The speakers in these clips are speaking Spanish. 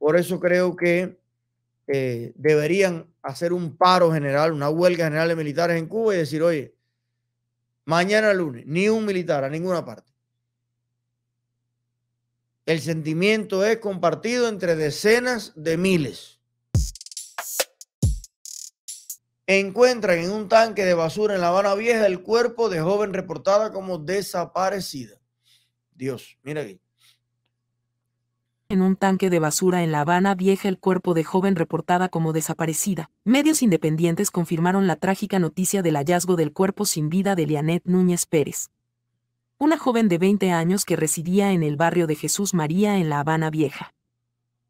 Por eso creo que eh, deberían hacer un paro general, una huelga general de militares en Cuba y decir, oye, mañana lunes, ni un militar a ninguna parte. El sentimiento es compartido entre decenas de miles. Encuentran en un tanque de basura en La Habana Vieja el cuerpo de joven reportada como desaparecida. Dios, mira aquí en un tanque de basura en La Habana Vieja el cuerpo de joven reportada como desaparecida. Medios independientes confirmaron la trágica noticia del hallazgo del cuerpo sin vida de Lianet Núñez Pérez. Una joven de 20 años que residía en el barrio de Jesús María en La Habana Vieja.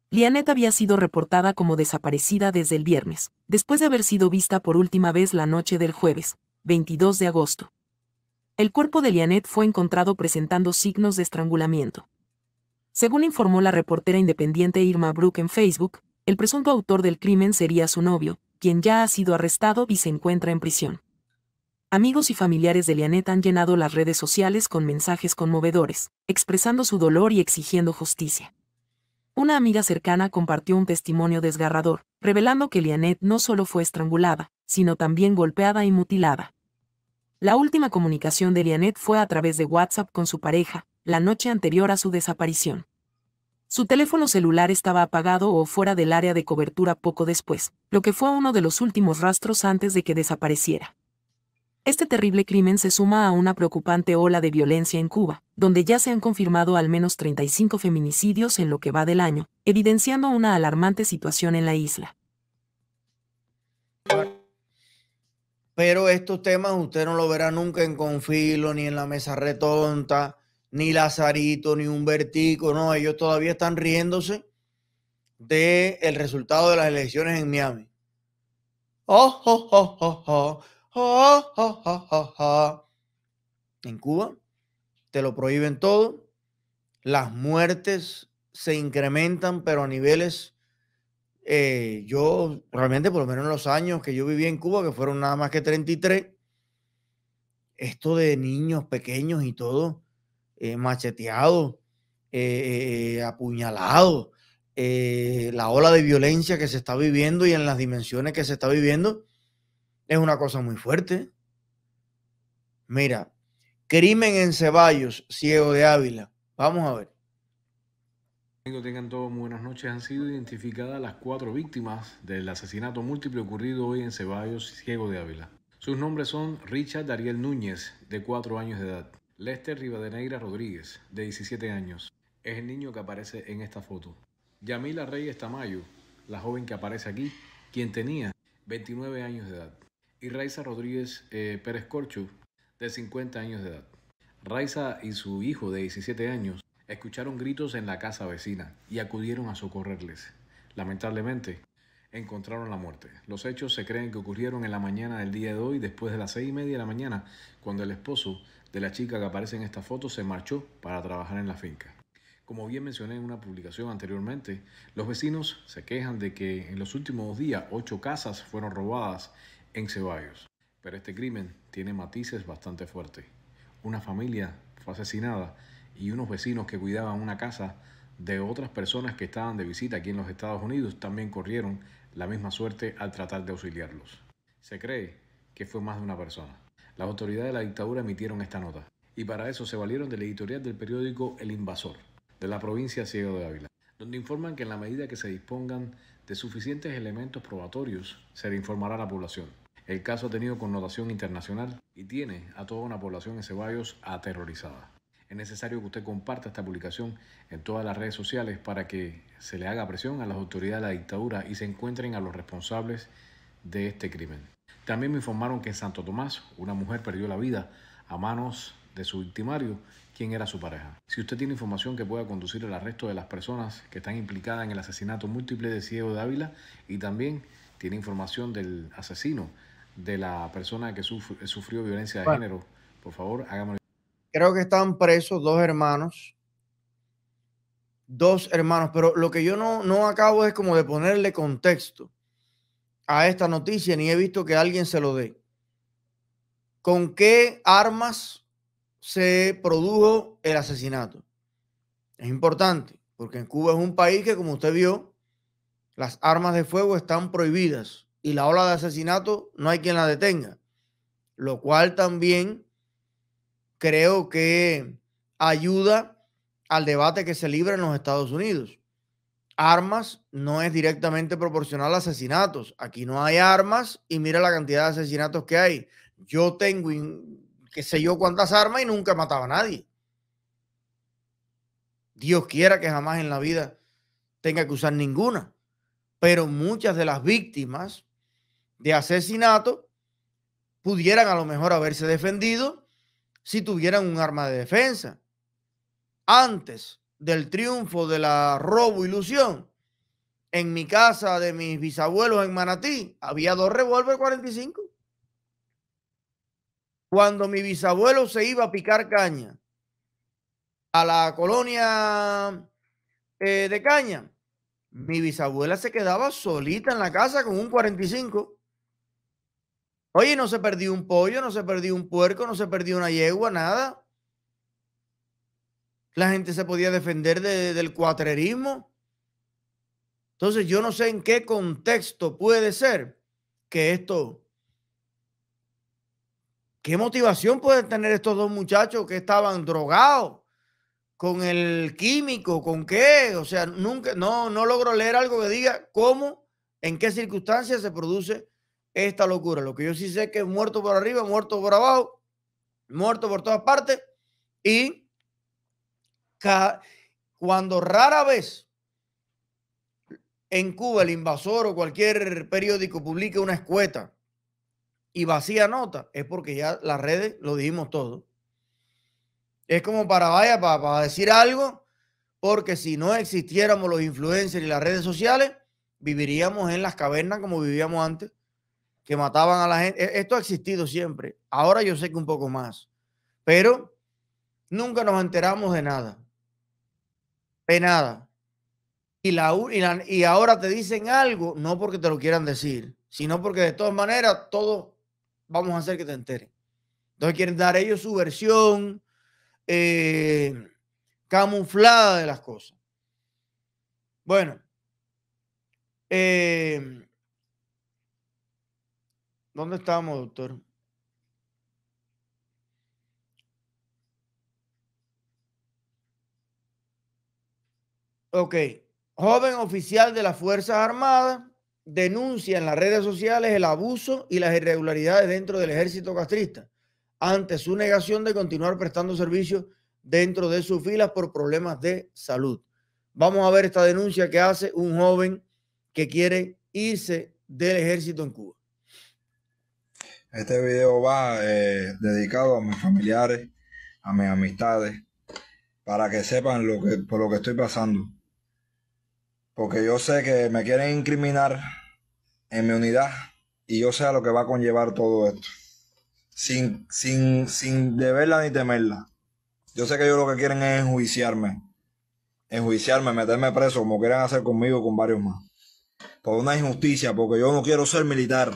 Lianet había sido reportada como desaparecida desde el viernes, después de haber sido vista por última vez la noche del jueves, 22 de agosto. El cuerpo de Lianet fue encontrado presentando signos de estrangulamiento. Según informó la reportera independiente Irma Brook en Facebook, el presunto autor del crimen sería su novio, quien ya ha sido arrestado y se encuentra en prisión. Amigos y familiares de Lianet han llenado las redes sociales con mensajes conmovedores, expresando su dolor y exigiendo justicia. Una amiga cercana compartió un testimonio desgarrador, revelando que Lianet no solo fue estrangulada, sino también golpeada y mutilada. La última comunicación de Lianet fue a través de WhatsApp con su pareja, la noche anterior a su desaparición. Su teléfono celular estaba apagado o fuera del área de cobertura poco después, lo que fue uno de los últimos rastros antes de que desapareciera. Este terrible crimen se suma a una preocupante ola de violencia en Cuba, donde ya se han confirmado al menos 35 feminicidios en lo que va del año, evidenciando una alarmante situación en la isla. Pero estos temas usted no lo verá nunca en Confilo ni en la mesa retonta ni Lazarito, ni un vertigo, no, ellos todavía están riéndose de el resultado de las elecciones en Miami. en Cuba te lo prohíben todo, las muertes se incrementan, pero a niveles, eh, yo realmente, por lo menos en los años que yo viví en Cuba, que fueron nada más que 33, esto de niños pequeños y todo, eh, macheteado, eh, eh, apuñalado, la ola de violencia que se está viviendo y en las dimensiones que se está viviendo, es una cosa muy fuerte. Mira, crimen en Ceballos, Ciego de Ávila. Vamos a ver. Tengan todos buenas noches. Han sido identificadas las cuatro víctimas del asesinato múltiple ocurrido hoy en Ceballos, Ciego de Ávila. Sus nombres son Richard Ariel Núñez, de cuatro años de edad, Lester Rivadeneira Rodríguez, de 17 años, es el niño que aparece en esta foto. Yamila Reyes Tamayo, la joven que aparece aquí, quien tenía 29 años de edad. Y Raiza Rodríguez eh, Pérez Corcho, de 50 años de edad. Raiza y su hijo de 17 años escucharon gritos en la casa vecina y acudieron a socorrerles. Lamentablemente, encontraron la muerte. Los hechos se creen que ocurrieron en la mañana del día de hoy, después de las seis y media de la mañana, cuando el esposo de la chica que aparece en esta foto se marchó para trabajar en la finca. Como bien mencioné en una publicación anteriormente, los vecinos se quejan de que en los últimos días ocho casas fueron robadas en Ceballos. Pero este crimen tiene matices bastante fuertes. Una familia fue asesinada y unos vecinos que cuidaban una casa de otras personas que estaban de visita aquí en los Estados Unidos también corrieron la misma suerte al tratar de auxiliarlos. Se cree que fue más de una persona. Las autoridades de la dictadura emitieron esta nota y para eso se valieron de la editorial del periódico El Invasor, de la provincia Ciego de Ávila, donde informan que en la medida que se dispongan de suficientes elementos probatorios, se le informará a la población. El caso ha tenido connotación internacional y tiene a toda una población en Ceballos aterrorizada. Es necesario que usted comparta esta publicación en todas las redes sociales para que se le haga presión a las autoridades de la dictadura y se encuentren a los responsables de este crimen. También me informaron que en Santo Tomás una mujer perdió la vida a manos de su victimario, quien era su pareja. Si usted tiene información que pueda conducir al arresto de las personas que están implicadas en el asesinato múltiple de Ciego de Ávila y también tiene información del asesino, de la persona que sufrió, violencia de género, por favor, hágamelo. Creo que están presos dos hermanos. Dos hermanos, pero lo que yo no, no acabo es como de ponerle contexto a esta noticia ni he visto que alguien se lo dé. ¿Con qué armas se produjo el asesinato? Es importante, porque en Cuba es un país que, como usted vio, las armas de fuego están prohibidas y la ola de asesinato no hay quien la detenga, lo cual también creo que ayuda al debate que se libra en los Estados Unidos armas no es directamente proporcional a asesinatos. Aquí no hay armas y mira la cantidad de asesinatos que hay. Yo tengo, qué sé yo, cuántas armas y nunca mataba a nadie. Dios quiera que jamás en la vida tenga que usar ninguna. Pero muchas de las víctimas de asesinato pudieran a lo mejor haberse defendido si tuvieran un arma de defensa. Antes del triunfo, de la robo ilusión. En mi casa de mis bisabuelos en Manatí había dos revólver 45. Cuando mi bisabuelo se iba a picar caña a la colonia eh, de caña, mi bisabuela se quedaba solita en la casa con un 45. Oye, no se perdió un pollo, no se perdió un puerco, no se perdió una yegua, nada la gente se podía defender del cuatrerismo. Entonces yo no sé en qué contexto puede ser que esto, qué motivación pueden tener estos dos muchachos que estaban drogados con el químico, con qué, o sea, nunca, no, no logro leer algo que diga cómo, en qué circunstancias se produce esta locura. Lo que yo sí sé es que muerto por arriba, muerto por abajo, muerto por todas partes y cuando rara vez en Cuba el invasor o cualquier periódico publique una escueta y vacía nota, es porque ya las redes lo dijimos todo. Es como para vaya, para, decir algo, porque si no existiéramos los influencers y las redes sociales, viviríamos en las cavernas como vivíamos antes, que mataban a la gente. Esto ha existido siempre. Ahora yo sé que un poco más, pero nunca nos enteramos de nada nada Y, la, y, y ahora te dicen algo, no porque te lo quieran decir, sino porque de todas maneras todos vamos a hacer que te enteren. Entonces quieren dar ellos su versión eh, camuflada de las cosas. Bueno, eh, ¿dónde estamos, doctor? Ok, joven oficial de las Fuerzas Armadas denuncia en las redes sociales el abuso y las irregularidades dentro del ejército castrista ante su negación de continuar prestando servicio dentro de sus filas por problemas de salud. Vamos a ver esta denuncia que hace un joven que quiere irse del ejército en Cuba. Este video va eh, dedicado a mis familiares, a mis amistades, para que sepan lo que, por lo que estoy pasando. Porque yo sé que me quieren incriminar en mi unidad y yo sé a lo que va a conllevar todo esto. Sin, sin, sin deberla ni temerla. Yo sé que ellos lo que quieren es enjuiciarme. Enjuiciarme, meterme preso, como quieren hacer conmigo con varios más. Por una injusticia, porque yo no quiero ser militar.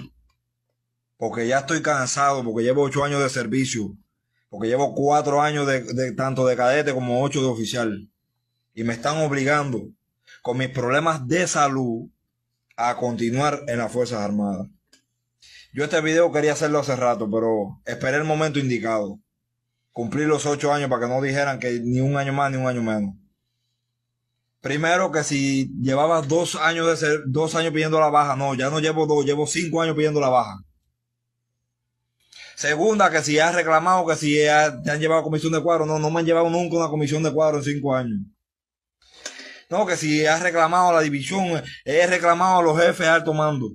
Porque ya estoy cansado, porque llevo ocho años de servicio. Porque llevo cuatro años tanto de cadete como ocho de oficial. Y me están obligando con mis problemas de salud a continuar en las Fuerzas Armadas. Yo este video quería hacerlo hace rato, pero esperé el momento indicado. Cumplí los ocho años para que no dijeran que ni un año más ni un año menos. Primero que si llevabas dos años de ser, dos años pidiendo la baja, no, ya no llevo dos, llevo cinco años pidiendo la baja. Segunda, que si has reclamado, que si te han llevado comisión de cuadro, no, no me han llevado nunca una comisión de cuadro en cinco años. No, que si ha reclamado a la división, he reclamado a los jefes de alto mando.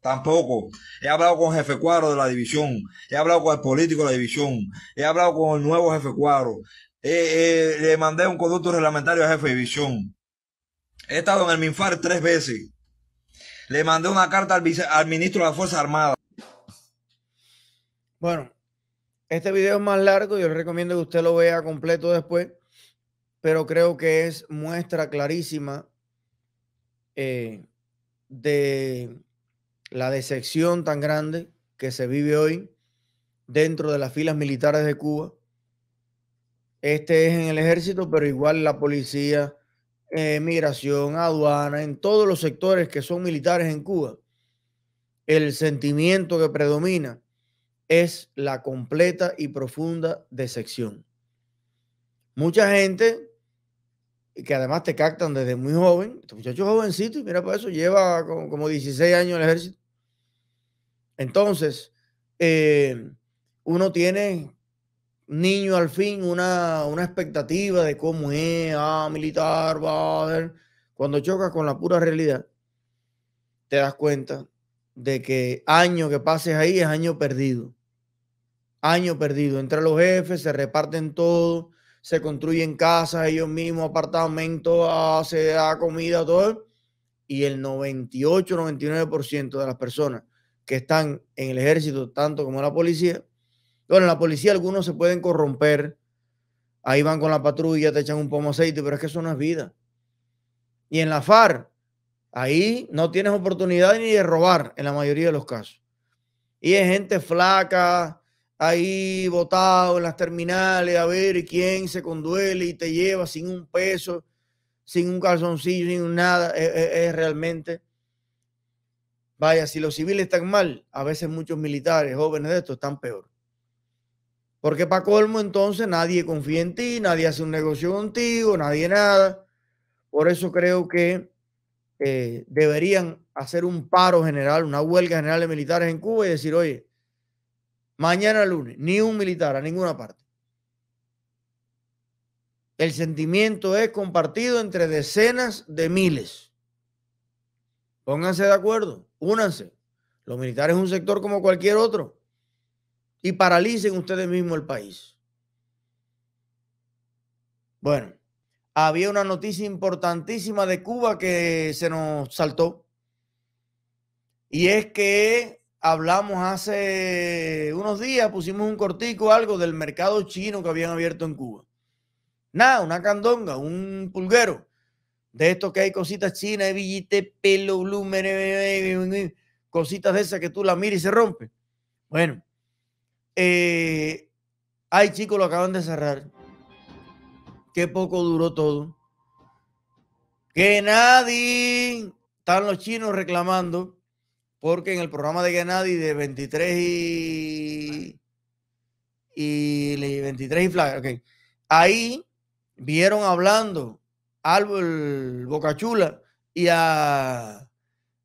Tampoco. He hablado con el jefe cuadro de la división. He hablado con el político de la división. He hablado con el nuevo jefe cuadro. le mandé un conducto reglamentario al jefe de división. He estado en el MINFAR tres veces. Le mandé una carta al, ministro de la Fuerza Armada. Bueno, este video es más largo. Yo recomiendo que usted lo vea completo después pero creo que es muestra clarísima eh, de la decepción tan grande que se vive hoy dentro de las filas militares de Cuba. Este es en el ejército, pero igual la policía, eh, migración, aduana, en todos los sectores que son militares en Cuba, el sentimiento que predomina es la completa y profunda decepción. Mucha gente que además te captan desde muy joven, este muchacho jovencito y mira por eso lleva como, 16 años en el ejército. Entonces, eh, uno tiene niño al fin una, una, expectativa de cómo es, ah, militar, va a ver. Cuando chocas con la pura realidad, te das cuenta de que año que pases ahí es año perdido. Año perdido. Entre los jefes se reparten todo se construyen casas ellos mismos, apartamentos, se da comida, todo. Y el 98, 99% de las personas que están en el ejército, tanto como la policía, bueno, en la policía algunos se pueden corromper, ahí van con la patrulla, te echan un pomo aceite, pero es que eso no es vida. Y en la far ahí no tienes oportunidad ni de robar en la mayoría de los casos. Y es gente flaca, ahí votado en las terminales a ver quién se conduele y te lleva sin un peso, sin un calzoncillo, sin nada, es, realmente. Vaya, si los civiles están mal, a veces muchos militares jóvenes de estos están peor. Porque para colmo entonces nadie confía en ti, nadie hace un negocio contigo, nadie nada. Por eso creo que eh, deberían hacer un paro general, una huelga general de militares en Cuba y decir, oye, Mañana lunes, ni un militar a ninguna parte. El sentimiento es compartido entre decenas de miles. Pónganse de acuerdo, únanse. Los militares es un sector como cualquier otro. Y paralicen ustedes mismos el país. Bueno, había una noticia importantísima de Cuba que se nos saltó. Y es que hablamos hace unos días, pusimos un cortico algo del mercado chino que habían abierto en Cuba. Nada, una candonga, un pulguero. De esto que hay cositas chinas, billete, pelo, blumen eh, eh, eh, cositas de esas que tú la miras y se rompe. Bueno, eh, ay chicos, lo acaban de cerrar. Qué poco duró todo. Que nadie, están los chinos reclamando porque en el programa de Gennady de 23 y, y 23 y flag okay. ahí vieron hablando al Bocachula y a,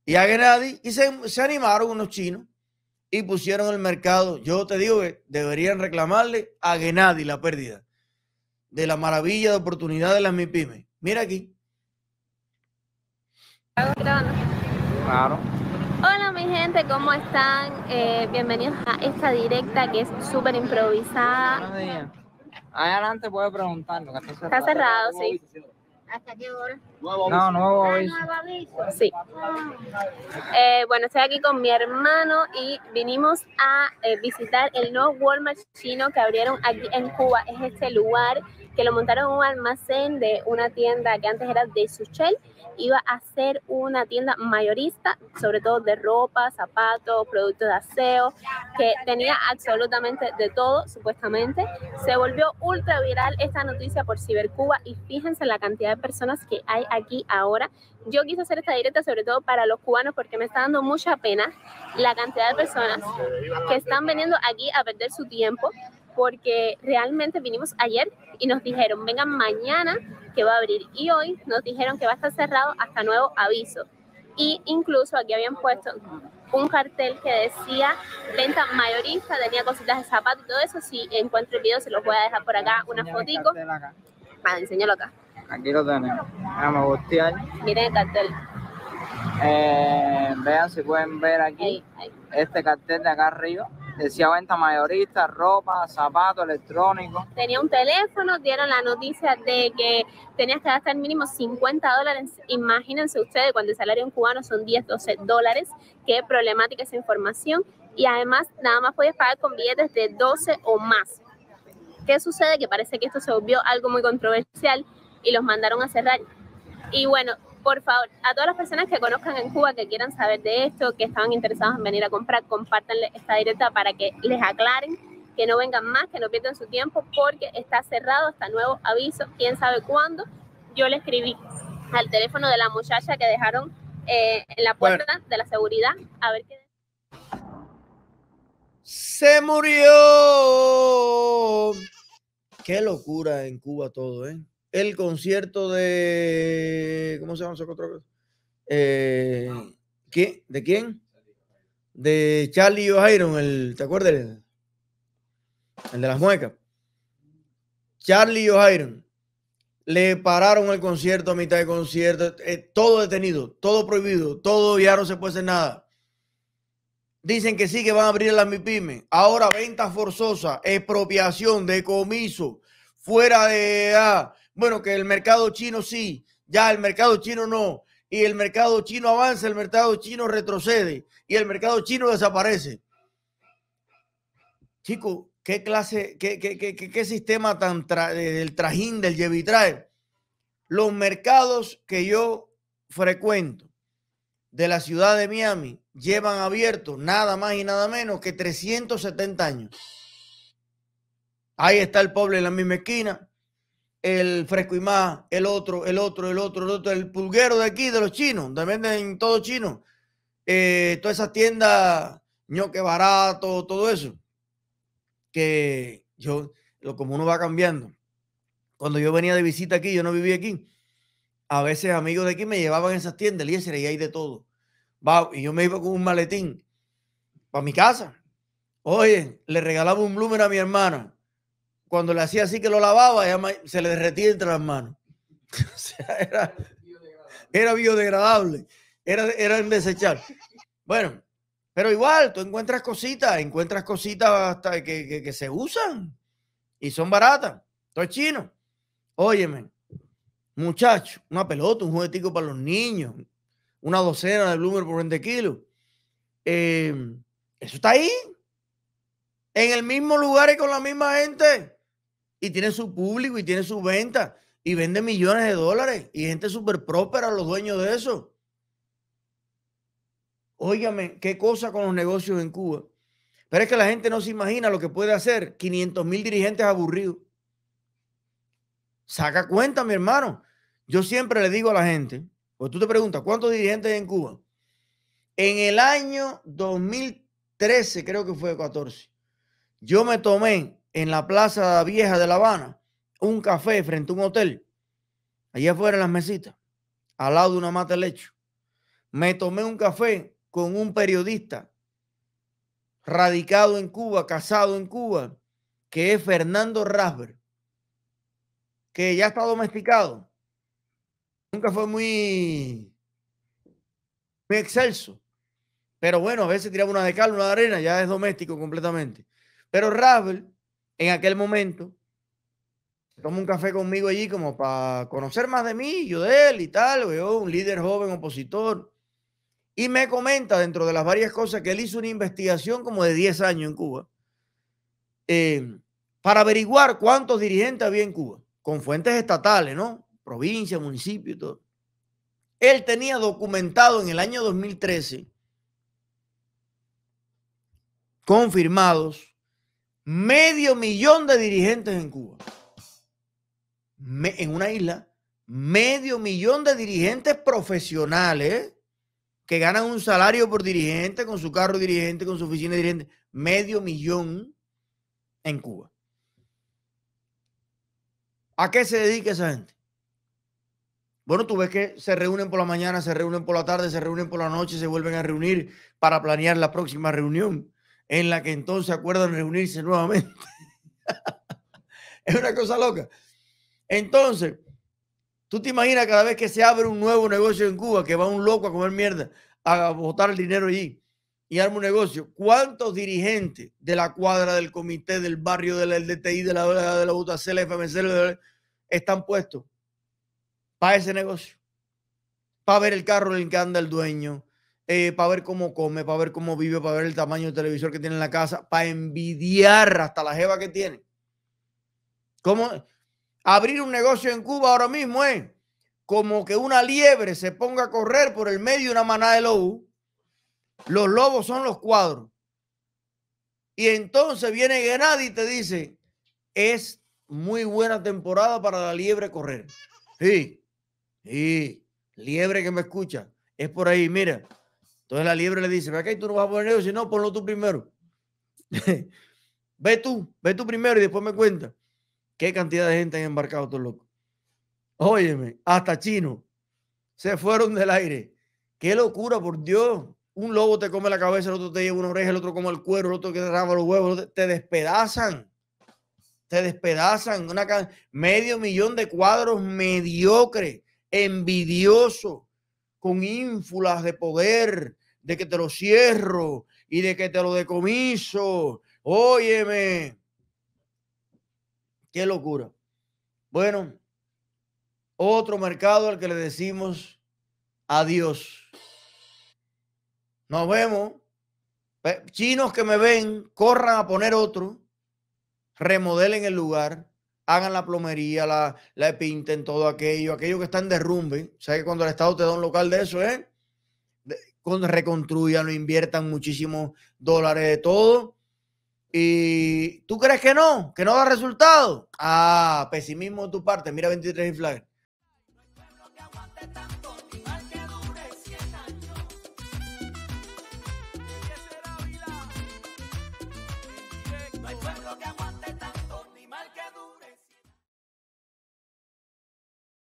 y a Gennady y se, animaron unos chinos y pusieron el mercado. Yo te digo que deberían reclamarle a Gennady la pérdida de la maravilla de oportunidad de las MIPYME. Mira aquí. Claro mi gente, ¿cómo están? Eh, bienvenidos a esta directa que es súper improvisada. Adelante puede preguntar está cerrado, sí. ¿Hasta qué hora? No, nuevo ah, aviso. Sí. Eh, bueno, estoy aquí con mi hermano y vinimos a eh, visitar el nuevo Walmart chino que abrieron aquí en Cuba. Es este lugar que lo montaron en un almacén de una tienda que antes era de Suchel, iba a ser una tienda mayorista, sobre todo de ropa, zapatos, productos de aseo, que tenía absolutamente de todo, supuestamente. Se volvió ultra viral esta noticia por Cibercuba y fíjense la cantidad de personas que hay aquí ahora. Yo quise hacer esta directa sobre todo para los cubanos porque me está dando mucha pena la cantidad de personas que están veniendo aquí a perder su tiempo porque realmente vinimos ayer y nos dijeron, vengan mañana que va a abrir. Y hoy nos dijeron que va a estar cerrado hasta nuevo aviso. Y incluso aquí habían puesto un cartel que decía venta mayorista, tenía cositas de zapatos y todo eso. Si encuentro el video, se los voy a dejar por acá, unas fotico. Acá. Ah, acá. Aquí lo tenemos. Vamos Miren el cartel. Eh, vean si pueden ver aquí este cartel de acá arriba Decía venta mayorista, ropa, zapatos, electrónicos. Tenía un teléfono, dieron la noticia de que tenías que gastar mínimo 50 dólares. Imagínense ustedes, cuando el salario en cubano son 10, 12 dólares, qué problemática esa información. Y además, nada más podías pagar con billetes de 12 o más. ¿Qué sucede? Que parece que esto se volvió algo muy controversial y los mandaron a cerrar. Y bueno, por favor, a todas las personas que conozcan en Cuba, que quieran saber de esto, que estaban interesados en venir a comprar, compártanle esta directa para que les aclaren que no vengan más, que no pierdan su tiempo, porque está cerrado hasta nuevo aviso, quién sabe cuándo. Yo le escribí al teléfono de la muchacha que dejaron eh, en la puerta de la seguridad, a ver qué. Se murió. Qué locura en Cuba todo, ¿eh? el concierto de. ¿Cómo se llama otro? Eh, ¿qué? ¿De quién? De Charlie O'Hairon, el, ¿te acuerdas? El, de las muecas. Charlie O'Hairon. Le pararon el concierto a mitad de concierto. Eh, todo detenido, todo prohibido, todo ya no se puede hacer nada. Dicen que sí, que van a abrir las MIPIME. Ahora venta forzosa, expropiación, decomiso, fuera de... Bueno, que el mercado chino sí, ya el mercado chino no. Y el mercado chino avanza, el mercado chino retrocede y el mercado chino desaparece. Chico, qué clase, qué, qué, qué, qué sistema tan del trajín, del trae Los mercados que yo frecuento de la ciudad de Miami llevan abiertos nada más y nada menos que 370 años. Ahí está el pobre en la misma esquina, el fresco y más, el otro, el otro, el otro, el otro, el pulguero de aquí, de los chinos, también en todo chino. Eh, todas esas tiendas, ñoque barato, todo eso. Que yo, lo como uno va cambiando. Cuando yo venía de visita aquí, yo no vivía aquí. A veces amigos de aquí me llevaban esas tiendas, y hay de todo. Va, y yo me iba con un maletín para mi casa. Oye, le regalaba un bloomer a mi hermana cuando le hacía así que lo lavaba, se le derretía entre las manos. o sea, era, biodegradable, era, era el desechar. Bueno, pero igual, tú encuentras cositas, encuentras cositas hasta que, se usan y son baratas. Esto es chino. Óyeme, muchacho, una pelota, un juguetico para los niños, una docena de bloomer por 20 kilos. Eh, eso está ahí. En el mismo lugar y con la misma gente y tiene su público y tiene su venta y vende millones de dólares y gente súper próspera, los dueños de eso. Óigame, qué cosa con los negocios en Cuba. Pero es que la gente no se imagina lo que puede hacer 500 mil dirigentes aburridos. Saca cuenta, mi hermano. Yo siempre le digo a la gente, pues tú te preguntas, ¿cuántos dirigentes hay en Cuba? En el año 2013, creo que fue 14, yo me tomé en la Plaza Vieja de La Habana, un café frente a un hotel, allá afuera en las mesitas, al lado de una mata de lecho. Me tomé un café con un periodista radicado en Cuba, casado en Cuba, que es Fernando Rasber, que ya está domesticado. Nunca fue muy, muy excelso. Pero bueno, a veces tiraba una de cal, una de arena, ya es doméstico completamente. Pero Rasberg en aquel momento, se un café conmigo allí como para conocer más de mí, yo de él y tal, veo un líder joven opositor. Y me comenta dentro de las varias cosas que él hizo una investigación como de 10 años en Cuba em, para averiguar cuántos dirigentes había en Cuba, con fuentes estatales, ¿no? Provincia, municipio y todo. Él tenía documentado en el año 2013 confirmados medio millón de dirigentes en Cuba. en una isla, medio millón de dirigentes profesionales que ganan un salario por dirigente, con su carro dirigente, con su oficina dirigente, medio millón en Cuba. ¿A qué se dedica esa gente? Bueno, tú ves que se reúnen por la mañana, se reúnen por la tarde, se reúnen por la noche, se vuelven a reunir para planear la próxima reunión en la que entonces acuerdan reunirse nuevamente. es una cosa loca. Entonces, tú te imaginas cada vez que se abre un nuevo negocio en Cuba, que va un loco a comer mierda, a botar el dinero allí y arma un negocio, ¿cuántos dirigentes de la cuadra, del comité, del barrio, del DTI, de la, de la FMC, están puestos para ese negocio? Para ver el carro en el que anda el dueño, eh, para ver cómo come, para ver cómo vive, para ver el tamaño del televisor que tiene en la casa, para envidiar hasta la jeva que tiene. ¿Cómo? Abrir un negocio en Cuba ahora mismo es como que una liebre se ponga a correr por el medio de una manada de lobos. Los lobos son los cuadros. Y entonces viene Gennady y te dice, es muy buena temporada para la liebre correr. Sí, sí, liebre que me escucha, es por ahí, mira. Entonces la liebre le dice, que tú no vas a poner Si No, ponlo tú primero. ve tú, ve tú primero y después me cuenta qué cantidad de gente han embarcado estos locos. Óyeme, hasta chino. Se fueron del aire. Qué locura, por Dios. Un lobo te come la cabeza, el otro te lleva una oreja, el otro come el cuero, el otro que te los huevos, te despedazan. Te despedazan. Una medio millón de cuadros mediocre, envidioso con ínfulas de poder, de que te lo cierro y de que te lo decomiso. Óyeme. Qué locura. Bueno, otro mercado al que le decimos adiós. Nos vemos. Chinos que me ven, corran a poner otro, remodelen el lugar hagan la plomería, la, la pinten, todo aquello, aquello que está en derrumbe. O que cuando el Estado te da un local de eso, ¿eh? cuando reconstruyan, lo inviertan muchísimos dólares de todo. ¿Y tú crees que no? ¿Que no da resultado? Ah, pesimismo de tu parte. Mira 23 y